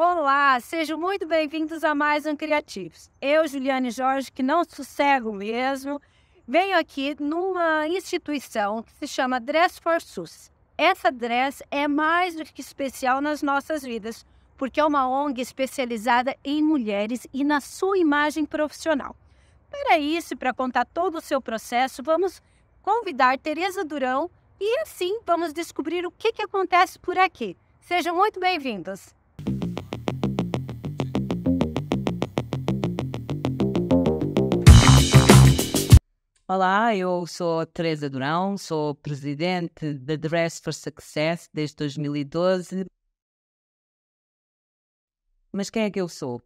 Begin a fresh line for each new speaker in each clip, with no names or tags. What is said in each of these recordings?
Olá, sejam muito bem-vindos a mais um Criativos. Eu, Juliane Jorge, que não sossego mesmo, venho aqui numa instituição que se chama Dress for SUS. Essa Dress é mais do que especial nas nossas vidas, porque é uma ONG especializada em mulheres e na sua imagem profissional. Para isso, para contar todo o seu processo, vamos convidar Tereza Durão e assim vamos descobrir o que, que acontece por aqui. Sejam muito bem-vindos!
Olá, eu sou Teresa Durão, sou presidente da Dress for Success desde 2012. Mas quem é que eu sou?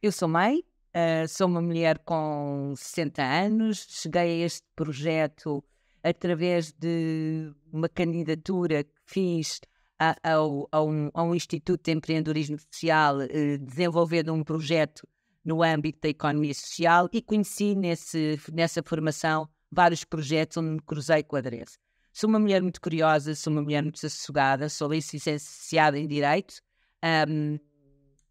Eu sou mãe, uh, sou uma mulher com 60 anos, cheguei a este projeto através de uma candidatura que fiz a, a, a, um, a um, Instituto de Empreendedorismo Social, uh, desenvolvendo um projeto no âmbito da economia social e conheci nesse, nessa formação vários projetos onde me cruzei com a Drese. Sou uma mulher muito curiosa, sou uma mulher muito sossegada, sou licenciada em Direito, um,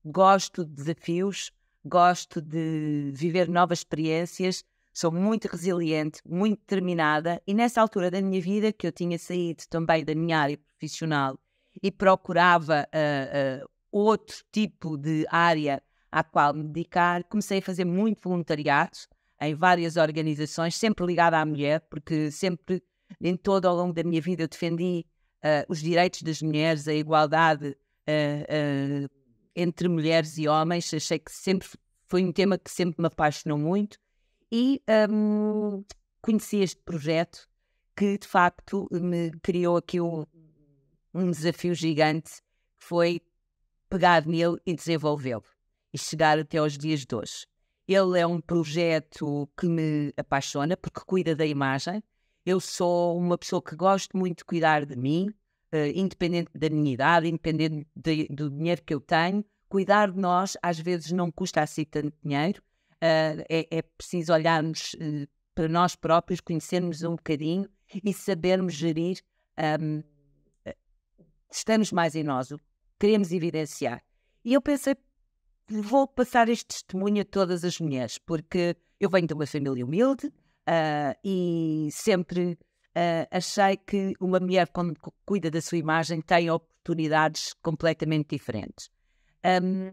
gosto de desafios, gosto de viver novas experiências, sou muito resiliente, muito determinada e nessa altura da minha vida, que eu tinha saído também da minha área profissional e procurava uh, uh, outro tipo de área à qual me dedicar. Comecei a fazer muito voluntariado em várias organizações, sempre ligada à mulher, porque sempre, em todo ao longo da minha vida, eu defendi uh, os direitos das mulheres, a igualdade uh, uh, entre mulheres e homens. Achei que sempre foi um tema que sempre me apaixonou muito. E um, ehm, conheci este projeto que, de facto, me criou aqui um, um desafio gigante, que foi pegar nele e desenvolvê-lo e chegar até aos dias de hoje. Ele é um projeto que me apaixona porque cuida da imagem. Eu sou uma pessoa que gosto muito de cuidar de mim, uh, independente da minha idade, independente de, do dinheiro que eu tenho. Cuidar de nós às vezes não custa assim tanto dinheiro. Uh, é, é, preciso olharmos uh, para nós próprios, conhecermos um bocadinho e sabermos gerir. Um, ehm, estamos mais em nós, queremos evidenciar. E eu pensei vou passar este testemunho a todas as mulheres, porque eu venho de uma família humilde uh, e sempre uh, achei que uma mulher, quando cuida da sua imagem, tem oportunidades completamente diferentes. Um,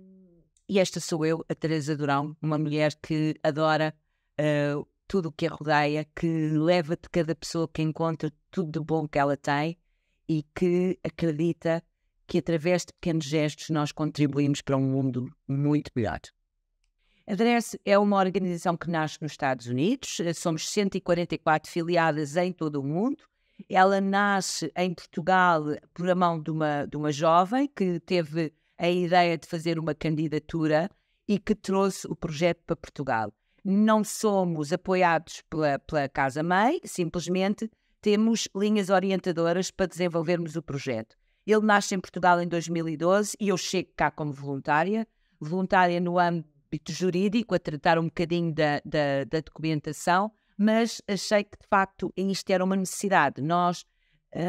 e esta sou eu, a Teresa Durão, uma mulher que adora uh, tudo o que a rodeia, que leva de cada pessoa que encontra tudo de bom que ela tem e que acredita que através de pequenos gestos nós contribuímos para um mundo muito melhor. A DRES é uma organização que nasce nos Estados Unidos, eh, somos 144 filiadas em todo o mundo. Ela nasce em Portugal por a mão de uma, de uma jovem que teve a ideia de fazer uma candidatura e que trouxe o projeto para Portugal. Não somos apoiados pela, pela Casa Mãe, simplesmente temos linhas orientadoras para desenvolvermos o projeto. Ele nasce em Portugal em 2012 e eu chego cá como voluntária, voluntária no âmbito jurídico, a tratar um bocadinho da, da, da documentação, mas achei que de facto isto era uma necessidade. Nós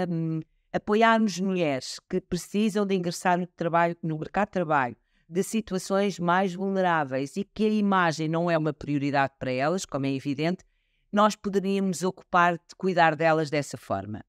um, apoiarmos mulheres que precisam de ingressar no, trabalho, no mercado de trabalho, de situações mais vulneráveis e que a imagem não é uma prioridade para elas, como é evidente, nós poderíamos ocupar de cuidar delas dessa forma.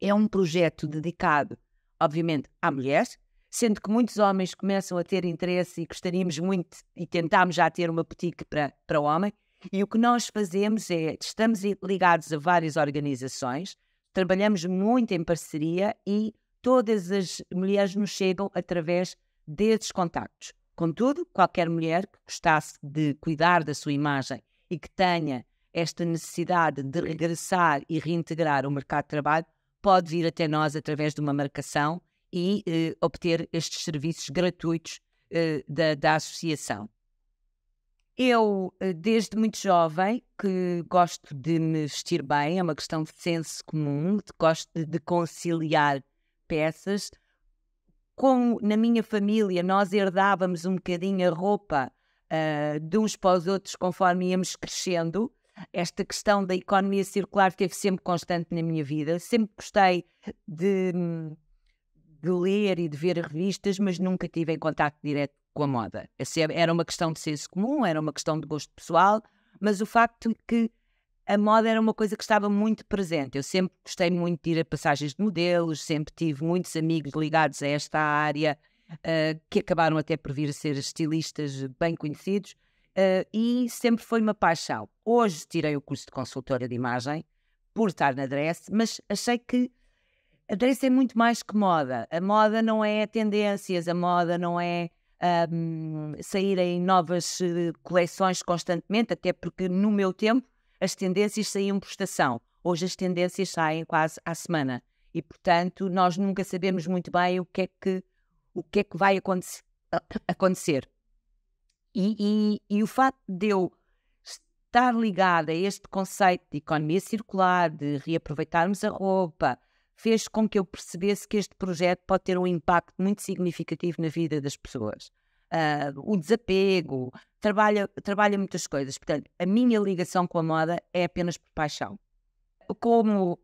É um projeto dedicado obviamente, à mulher, sendo que muitos homens começam a ter interesse e gostaríamos muito e tentámos já ter uma boutique para, para homem. E o que nós fazemos é, estamos ligados a várias organizações, trabalhamos muito em parceria e todas as mulheres nos chegam através desses contactos. Contudo, qualquer mulher que gostasse de cuidar da sua imagem e que tenha esta necessidade de regressar e reintegrar o mercado de trabalho, pode vir até nós através de uma marcação e eh, obter estes serviços gratuitos eh, da, da, associação. Eu, eh, desde muito jovem, que gosto de me vestir bem, é uma questão de senso comum, de, gosto de conciliar peças. Como na minha família nós herdávamos um bocadinho a roupa uh, de uns para os outros conforme íamos crescendo, esta questão da economia circular teve sempre constante na minha vida. Sempre gostei de, de ler e de ver revistas, mas nunca tive em contato direto com a moda. É, era uma questão de senso comum, era uma questão de gosto pessoal, mas o facto que a moda era uma coisa que estava muito presente. Eu sempre gostei muito de ir a passagens de modelos, sempre tive muitos amigos ligados a esta área, uh, que acabaram até por vir a ser estilistas bem conhecidos. Uh, e sempre foi uma paixão. Hoje tirei o curso de consultora de imagem por estar na Dress, mas achei que a Dress é muito mais que moda. A moda não é tendências, a moda não é um, saírem novas eh, coleções constantemente, até porque no meu tempo as tendências saíam por estação. Hoje as tendências saem quase à semana e, portanto, nós nunca sabemos muito bem o que é que, o que, é que vai acontecer. E, e, e o facto de eu estar ligada a este conceito de economia circular, de reaproveitarmos a roupa, fez com que eu percebesse que este projeto pode ter um impacto muito significativo na vida das pessoas. Uh, o desapego, trabalha, trabalha muitas coisas. Portanto, a minha ligação com a moda é apenas por paixão. Como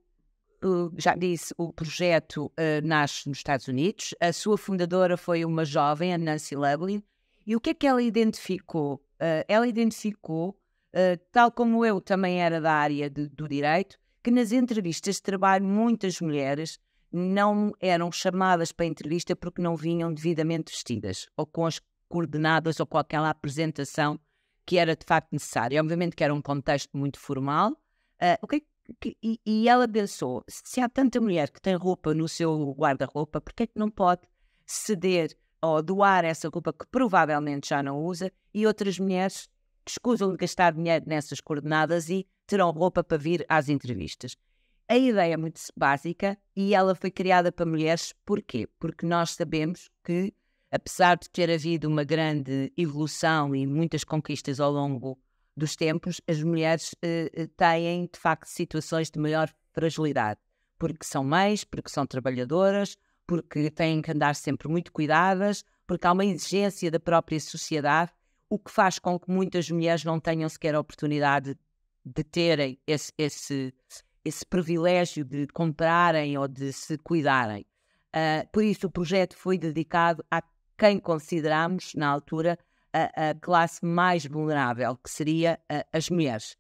ah, já disse, o projeto uh, nasce nos Estados Unidos. A sua fundadora foi uma jovem, a Nancy Lublin, e o que é que ela identificou? Uh, ela identificou, uh, tal como eu também era da área de, do direito, que nas entrevistas de trabalho muitas mulheres não eram chamadas para entrevista porque não vinham devidamente vestidas ou com as coordenadas ou com aquela apresentação que era de facto necessária. Obviamente que era um contexto muito formal. Uh, eh, okay, é que, e, e, ela pensou: se há tanta mulher que tem roupa no seu guarda-roupa, por que é que não pode ceder ou doar essa roupa que provavelmente já não usa, e outras mulheres escusam de gastar dinheiro nessas coordenadas e terão roupa para vir às entrevistas. A ideia é muito básica e ela foi criada para mulheres, porquê? Porque nós sabemos que, apesar de ter havido uma grande evolução e muitas conquistas ao longo dos tempos, as mulheres eh, eh têm, de facto, situações de maior fragilidade, porque são mães, porque são trabalhadoras, porque têm que andar sempre muito cuidadas, porque há uma exigência da própria sociedade, o que faz com que muitas mulheres não tenham sequer a oportunidade de terem esse, esse, esse privilégio de comprarem ou de se cuidarem. Uh, por isso, o projeto foi dedicado a quem consideramos, na altura, a, a classe mais vulnerável, que seria a, as mulheres.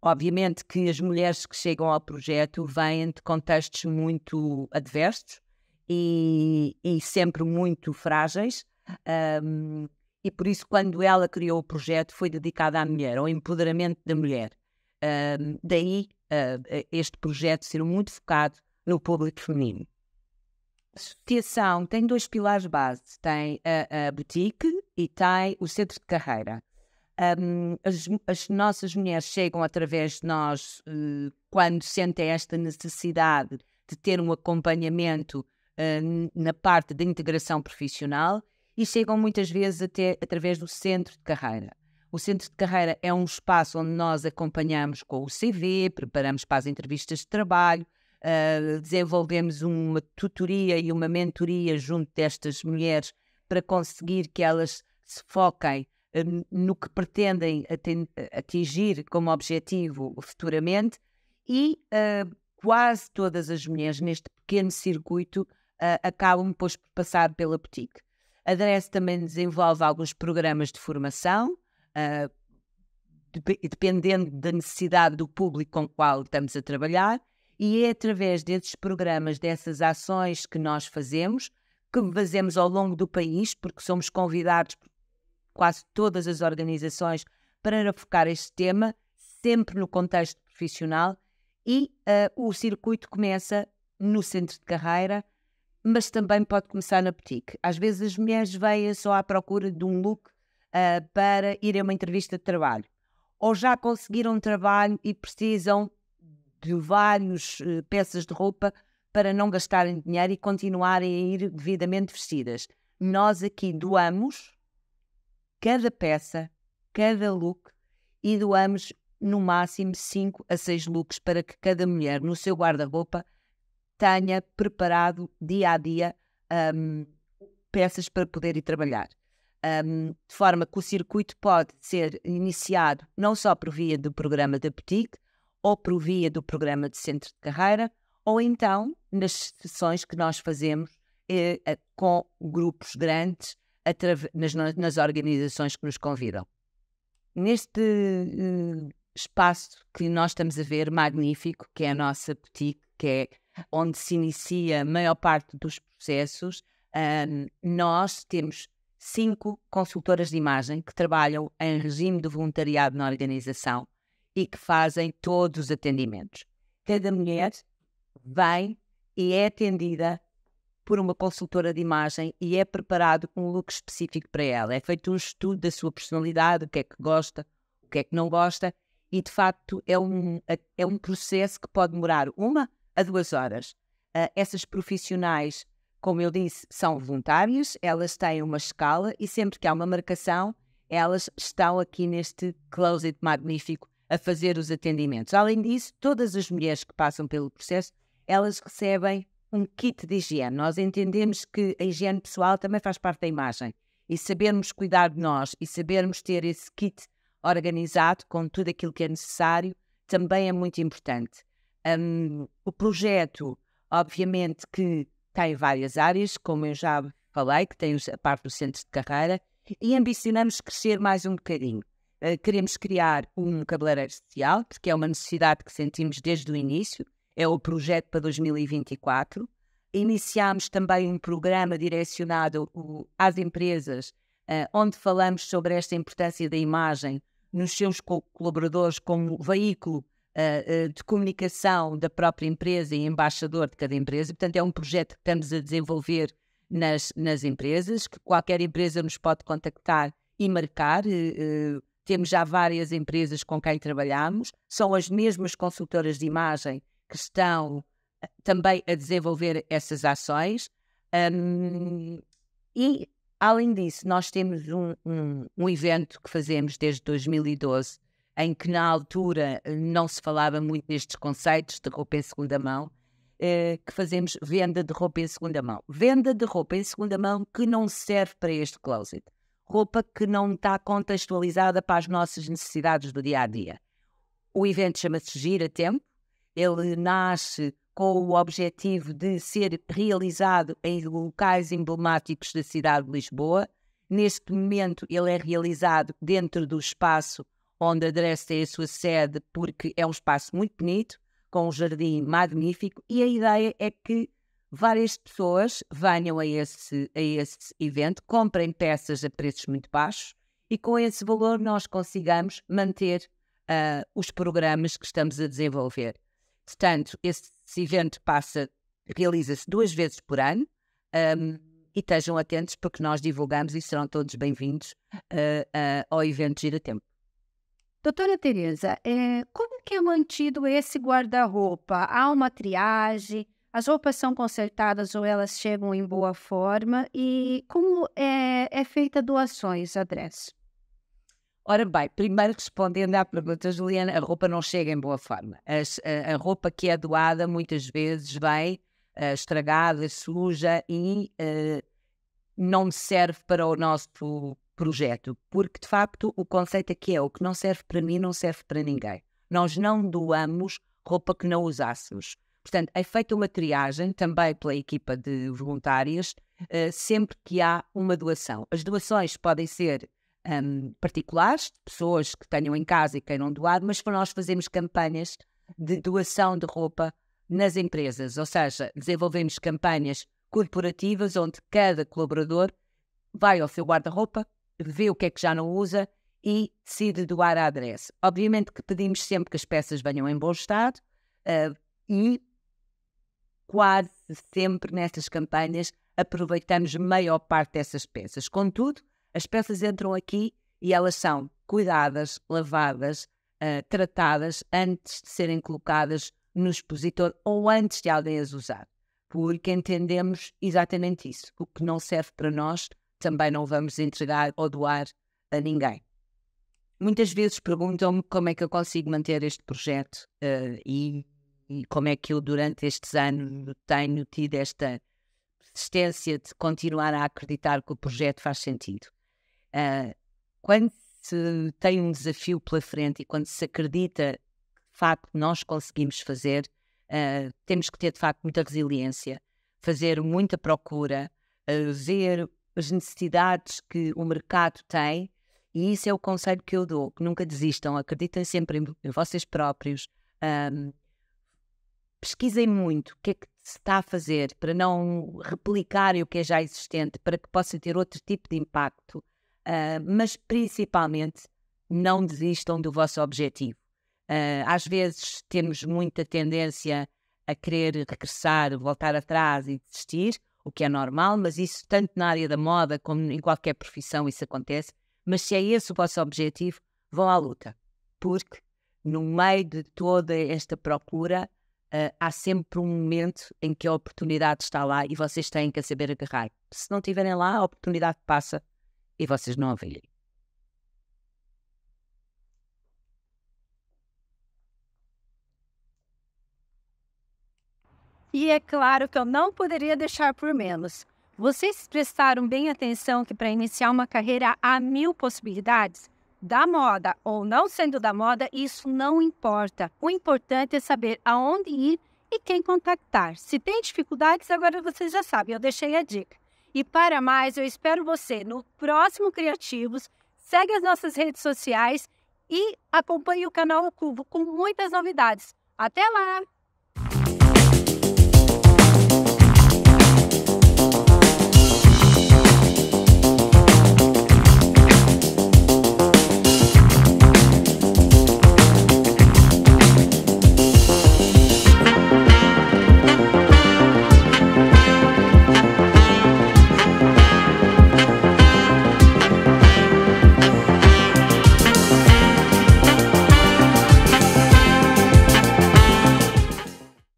Obviamente que as mulheres que chegam ao projeto vêm de contextos muito adversos, e, e sempre muito frágeis. Um, e por isso, quando ela criou o projeto, foi dedicada à mulher, ao empoderamento da mulher. Um, daí uh, este projeto ser muito focado no público feminino. A associação tem dois pilares base: tem a, a boutique e tem o centro de carreira. Um, as, as, nossas mulheres chegam através de nós uh, quando sentem esta necessidade de ter um acompanhamento Hum, na parte da integração profissional e chegam muitas vezes até através do centro de carreira. O centro de carreira é um espaço onde nós acompanhamos com o CV, preparamos para as entrevistas de trabalho, uh, desenvolvemos uma tutoria e uma mentoria junto destas mulheres para conseguir que elas se foquem uh, no que pretendem atingir como objetivo futuramente e uh, quase todas as mulheres neste pequeno circuito uh, acabam depois por passar pela boutique. A DRESS também desenvolve alguns programas de formação, uh, ah, de, dependendo da necessidade do público com o qual estamos a trabalhar, e é através desses programas, dessas ações que nós fazemos, que fazemos ao longo do país, porque somos convidados por quase todas as organizações para focar este tema, sempre no contexto profissional, e uh, o circuito começa no centro de carreira, mas também pode começar na boutique. Às vezes as mulheres vêm só à procura de um look uh, para ir a uma entrevista de trabalho. Ou já conseguiram um trabalho e precisam de várias uh, eh, peças de roupa para não gastarem dinheiro e continuarem a ir devidamente vestidas. Nós aqui doamos cada peça, cada look e doamos no máximo 5 a 6 looks para que cada mulher no seu guarda-roupa tenha preparado dia a dia um, peças para poder ir trabalhar. Um, de forma que o circuito pode ser iniciado não só por via do programa da boutique, ou por via do programa de centro de carreira, ou então nas sessões que nós fazemos eh, eh com grupos grandes nas, nas, organizações que nos convidam. Neste eh, espaço que nós estamos a ver, magnífico, que é a nossa boutique, que é onde se inicia a maior parte dos processos, um, nós temos cinco consultoras de imagem que trabalham em regime de voluntariado na organização e que fazem todos os atendimentos. Cada mulher vem e é atendida por uma consultora de imagem e é preparado um look específico para ela. É feito um estudo da sua personalidade, o que é que gosta, o que é que não gosta, e de facto é um, é um processo que pode demorar uma a duas horas. Uh, essas profissionais, como eu disse, são voluntárias, elas têm uma escala e sempre que há uma marcação, elas estão aqui neste closet magnífico a fazer os atendimentos. Além disso, todas as mulheres que passam pelo processo, elas recebem um kit de higiene. Nós entendemos que a higiene pessoal também faz parte da imagem e sabermos cuidar de nós e sabermos ter esse kit organizado com tudo aquilo que é necessário também é muito importante. Um, o projeto, obviamente, que tem várias áreas, como eu já falei, que tem a parte do centro de carreira, e ambicionamos crescer mais um bocadinho. Uh, queremos criar um cabeleireiro social, porque é uma necessidade que sentimos desde o início, é o projeto para 2024. Iniciámos também um programa direcionado às empresas, uh, onde falamos sobre esta importância da imagem nos seus colaboradores como veículo eh, eh, de comunicação da própria empresa e embaixador de cada empresa. Portanto, é um projeto que estamos a desenvolver nas, nas empresas, que qualquer empresa nos pode contactar e marcar. Eh, temos já várias empresas com quem trabalhamos, são as mesmas consultoras de imagem que estão também a desenvolver essas ações. Um, e, além disso, nós temos um, um, um, evento que fazemos desde 2012, em que na altura eh, não se falava muito destes conceitos de roupa em segunda mão, eh, que fazemos venda de roupa em segunda mão. Venda de roupa em segunda mão que não serve para este closet. Roupa que não está contextualizada para as nossas necessidades do dia a dia. O evento chama-se Gira Tempo, ele nasce com o objetivo de ser realizado em locais emblemáticos da cidade de Lisboa. Neste momento, ele é realizado dentro do espaço onde a Dress tem a sua sede, porque é um espaço muito bonito, com um jardim magnífico, e a ideia é que várias pessoas venham a esse, a esse evento, comprem peças a preços muito baixos, e com esse valor nós consigamos manter uh, os programas que estamos a desenvolver. Portanto, esse evento passa, realiza-se duas vezes por ano, um, e estejam atentos porque nós divulgamos e serão todos bem-vindos uh, uh, ao evento Gira Tempo. Doutora Tereza,
é, como que é mantido esse guarda-roupa? Há uma triagem? As roupas são consertadas ou elas chegam em boa forma? E como é, é feita
doações, Andrés? Ora bem, primeiro respondendo à pergunta, Juliana, a roupa não chega em boa forma. As, a, a, roupa que é doada muitas vezes vem uh, estragada, suja e uh, não serve para o nosso projeto, porque de facto o conceito aqui é o que não serve para mim não serve para ninguém. Nós não doamos roupa que não usássemos. Portanto, é feita uma triagem também pela equipa de voluntárias uh, sempre que há uma doação. As doações podem ser um, particulares, pessoas que tenham em casa e queiram doar, mas nós fazemos campanhas de doação de roupa nas empresas, ou seja, desenvolvemos campanhas corporativas onde cada colaborador vai ao seu guarda-roupa, vê o que é que já não usa e decide doar à adresse. Obviamente que pedimos sempre que as peças venham em bom estado uh, e quase sempre nestas campanhas aproveitamos maior parte dessas peças. Contudo, as peças entram aqui e elas são cuidadas, lavadas, uh, tratadas antes de serem colocadas no expositor ou antes de alguém as usar, porque entendemos exatamente isso. O que não serve para nós também não vamos entregar ou doar a ninguém. Muitas vezes perguntam-me como é que eu consigo manter este projeto uh, e, e, como é que eu, durante estes anos, tenho tido esta persistência de continuar a acreditar que o projeto faz sentido. Uh, quando se tem um desafio pela frente e quando se acredita de facto nós conseguimos fazer, uh, temos que ter de facto muita resiliência, fazer muita procura, uh, ver as necessidades que o mercado tem, e isso é o conselho que eu dou: que nunca desistam, acreditem sempre em, vocês próprios, um, pesquisem muito o que é que se está a fazer para não replicarem o que é já existente, para que possa ter outro tipo de impacto, uh, mas principalmente não desistam do vosso objetivo. Uh, às vezes temos muita tendência a querer regressar, voltar atrás e desistir, o que é normal, mas isso tanto na área da moda como em qualquer profissão isso acontece. Mas se é esse o vosso objetivo, vão à luta, porque no meio de toda esta procura uh, há sempre um momento em que a oportunidade está lá e vocês têm que saber agarrar. Se não tiverem lá, a oportunidade passa e vocês não a veem.
E é claro que eu não poderia deixar por menos. Vocês prestaram bem atenção que para iniciar uma carreira há mil possibilidades? Da moda ou não sendo da moda, isso não importa. O importante é saber aonde ir e quem contactar. Se tem dificuldades, agora vocês já sabem, eu deixei a dica. E para mais, eu espero você no próximo Criativos. Segue as nossas redes sociais e acompanhe o canal O Cubo com muitas novidades. Até lá!